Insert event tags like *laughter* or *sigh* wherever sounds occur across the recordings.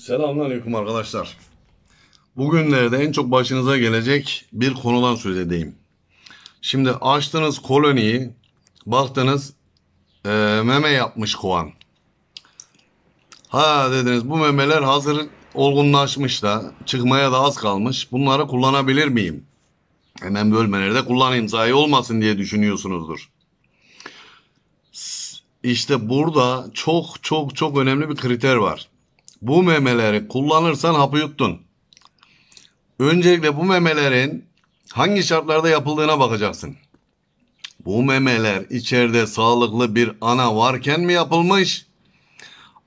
Selamünaleyküm arkadaşlar. Bugünlerde en çok başınıza gelecek bir konudan söz edeyim. Şimdi açtınız koloniyi, baktınız e, meme yapmış kovan. Ha dediniz bu memeler hazır olgunlaşmış da çıkmaya da az kalmış. Bunları kullanabilir miyim? Hemen bölmelerde kullanayım zayi olmasın diye düşünüyorsunuzdur. İşte burada çok çok çok önemli bir kriter var. Bu memeleri kullanırsan hapı yuttun. Öncelikle bu memelerin hangi şartlarda yapıldığına bakacaksın. Bu memeler içeride sağlıklı bir ana varken mi yapılmış?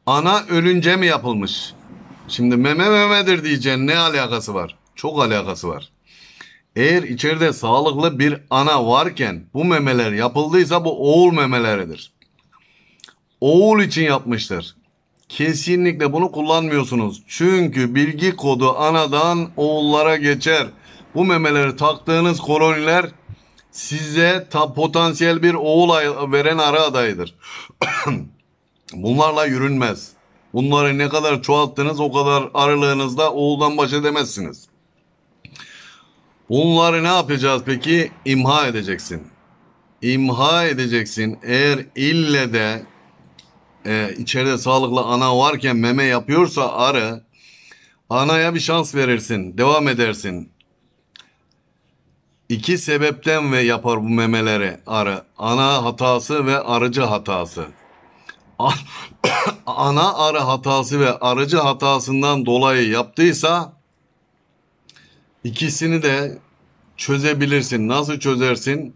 Ana ölünce mi yapılmış? Şimdi meme memedir diyeceğin ne alakası var? Çok alakası var. Eğer içeride sağlıklı bir ana varken bu memeler yapıldıysa bu oğul memeleridir. Oğul için yapmıştır. Kesinlikle bunu kullanmıyorsunuz. Çünkü bilgi kodu anadan oğullara geçer. Bu memeleri taktığınız koloniler size ta potansiyel bir oğul veren ara adayıdır. *clears throat* Bunlarla yürünmez. Bunları ne kadar çoğalttınız o kadar aralığınızda oğuldan baş edemezsiniz. Bunları ne yapacağız peki? İmha edeceksin. İmha edeceksin. Eğer ille de e, içeride sağlıklı ana varken meme yapıyorsa arı anaya bir şans verirsin. Devam edersin. İki sebepten ve yapar bu memeleri arı. Ana hatası ve arıcı hatası. *coughs* ana arı hatası ve arıcı hatasından dolayı yaptıysa ikisini de çözebilirsin. Nasıl çözersin?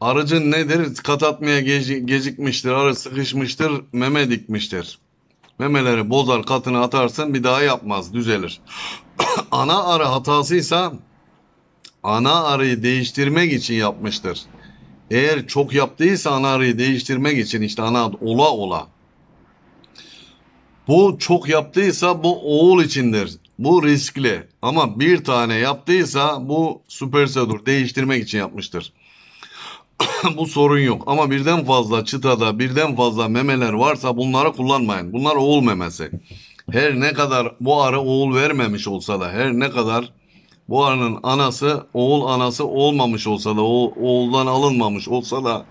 Aracın nedir? Kat atmaya geci, gecikmiştir, arı sıkışmıştır, meme dikmiştir. Memeleri bozar katını atarsın bir daha yapmaz düzelir. *coughs* ana arı hatasıysa ana arıyı değiştirmek için yapmıştır. Eğer çok yaptıysa ana arıyı değiştirmek için işte ana ola ola. Bu çok yaptıysa bu oğul içindir. Bu riskli ama bir tane yaptıysa bu süpersedur değiştirmek için yapmıştır. *coughs* bu sorun yok. Ama birden fazla çıtada birden fazla memeler varsa bunları kullanmayın. Bunlar oğul memesi. Her ne kadar bu arı oğul vermemiş olsa da her ne kadar bu arının anası oğul anası olmamış olsa da oğuldan alınmamış olsa da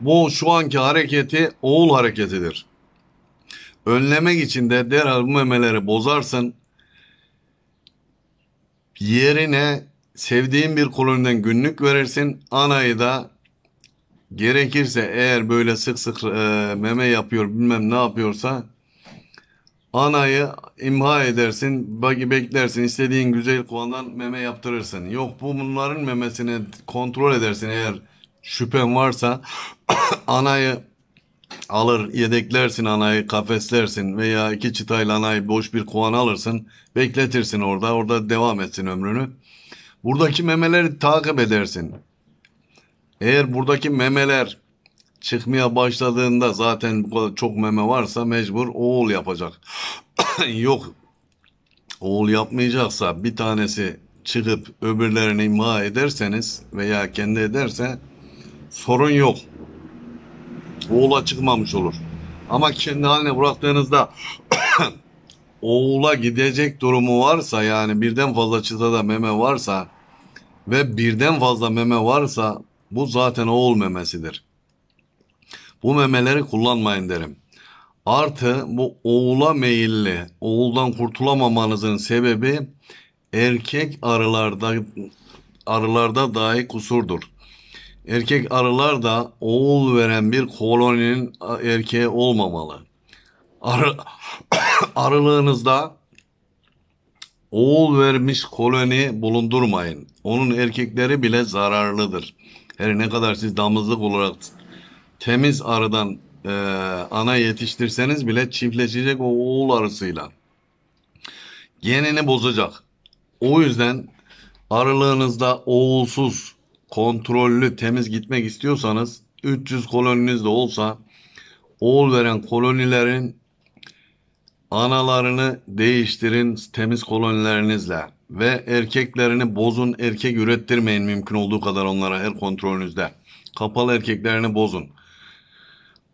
bu şu anki hareketi oğul hareketidir. Önlemek için de derhal bu memeleri bozarsın. Yerine sevdiğin bir koloniden günlük verirsin. Anayı da gerekirse eğer böyle sık sık e, meme yapıyor bilmem ne yapıyorsa anayı imha edersin, beklersin, istediğin güzel kovandan meme yaptırırsın. Yok bu bunların memesini kontrol edersin eğer şüphen varsa *coughs* anayı alır, yedeklersin anayı, kafeslersin veya iki çıtayla anayı boş bir kovan alırsın, bekletirsin orada, orada devam etsin ömrünü. Buradaki memeleri takip edersin. Eğer buradaki memeler çıkmaya başladığında zaten bu kadar çok meme varsa mecbur oğul yapacak. *coughs* Yok oğul yapmayacaksa bir tanesi çıkıp öbürlerini imha ederseniz veya kendi ederse sorun yok. Oğula çıkmamış olur. Ama kendi haline bıraktığınızda oğula gidecek durumu varsa yani birden fazla çıtada meme varsa ve birden fazla meme varsa bu zaten oğul memesidir. Bu memeleri kullanmayın derim. Artı bu oğula meyilli, oğuldan kurtulamamanızın sebebi erkek arılarda arılarda dahi kusurdur. Erkek arılar da oğul veren bir koloninin erkeği olmamalı. Ar *coughs* arılığınızda oğul vermiş koloni bulundurmayın. Onun erkekleri bile zararlıdır. Her ne kadar siz damızlık olarak temiz arıdan e, ana yetiştirseniz bile çiftleşecek o oğul arısıyla. Genini bozacak. O yüzden arılığınızda oğulsuz, kontrollü, temiz gitmek istiyorsanız 300 koloniniz de olsa oğul veren kolonilerin Analarını değiştirin temiz kolonilerinizle ve erkeklerini bozun erkek ürettirmeyin mümkün olduğu kadar onlara her kontrolünüzde. Kapalı erkeklerini bozun.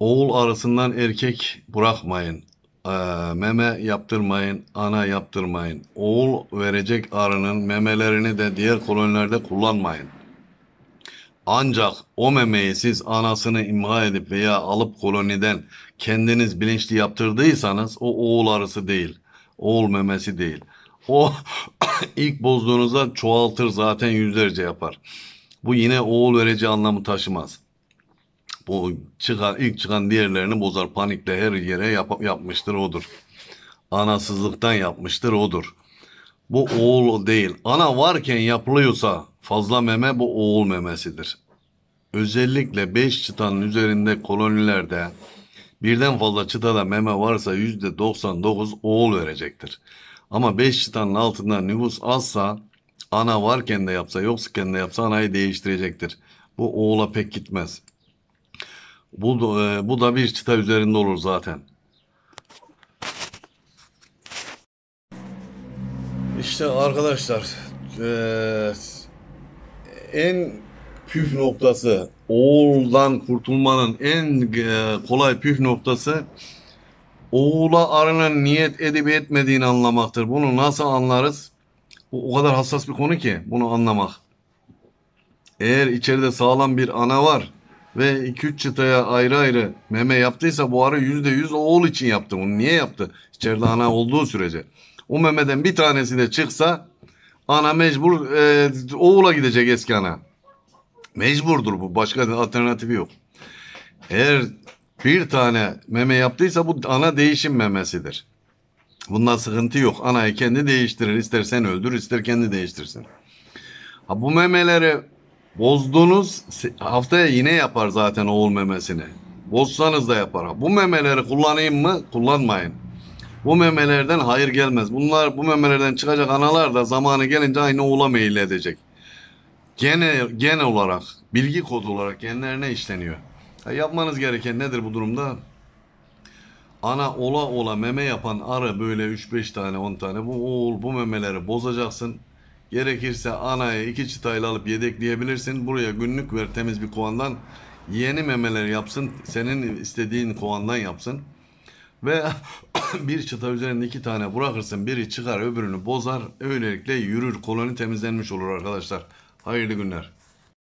Oğul arasından erkek bırakmayın. Ee, meme yaptırmayın, ana yaptırmayın. Oğul verecek arının memelerini de diğer kolonilerde kullanmayın. Ancak o memeyi siz anasını imha edip veya alıp koloniden kendiniz bilinçli yaptırdıysanız o oğul arısı değil. Oğul memesi değil. O *coughs* ilk bozduğunuzda çoğaltır zaten yüzlerce yapar. Bu yine oğul vereceği anlamı taşımaz. Bu çıkan ilk çıkan diğerlerini bozar panikle her yere yap, yapmıştır odur. Anasızlıktan yapmıştır odur. Bu oğul değil. Ana varken yapılıyorsa Fazla meme bu oğul memesidir. Özellikle 5 çıtanın üzerinde kolonilerde birden fazla çıtada meme varsa %99 oğul verecektir. Ama 5 çıtanın altında nüfus azsa ana varken de yapsa yokken de yapsa anayı değiştirecektir. Bu oğula pek gitmez. Bu, da, e, bu da bir çıta üzerinde olur zaten. İşte arkadaşlar ee, en püf noktası, oğuldan kurtulmanın en e, kolay püf noktası oğula arının niyet edip etmediğini anlamaktır. Bunu nasıl anlarız? Bu o kadar hassas bir konu ki bunu anlamak. Eğer içeride sağlam bir ana var ve 2-3 çıtaya ayrı ayrı meme yaptıysa bu arı %100 oğul için yaptı. Bunu niye yaptı? İçeride ana olduğu sürece. O memeden bir tanesi de çıksa Ana mecbur e, Oğul'a gidecek eski ana. Mecburdur bu. Başka da alternatifi yok. Eğer bir tane meme yaptıysa bu ana değişim memesidir. Bundan sıkıntı yok. Anayı kendi değiştirir. İstersen öldür, ister kendi değiştirsin. Ha, bu memeleri bozdunuz haftaya yine yapar zaten oğul memesini. Bozsanız da yapar. Ha, bu memeleri kullanayım mı? Kullanmayın. Bu memelerden hayır gelmez. Bunlar bu memelerden çıkacak analar da zamanı gelince aynı oğula meyil edecek. gene genel olarak, bilgi kodu olarak genlerine işleniyor. Ya yapmanız gereken nedir bu durumda? Ana ola ola meme yapan arı böyle 3-5 tane 10 tane bu oğul bu memeleri bozacaksın. Gerekirse anaya iki çıtayla alıp yedekleyebilirsin. Buraya günlük ver temiz bir kovandan yeni memeler yapsın. Senin istediğin kovandan yapsın. Ve *coughs* bir çıta üzerinde iki tane bırakırsın biri çıkar öbürünü bozar. Öylelikle yürür koloni temizlenmiş olur arkadaşlar. Hayırlı günler.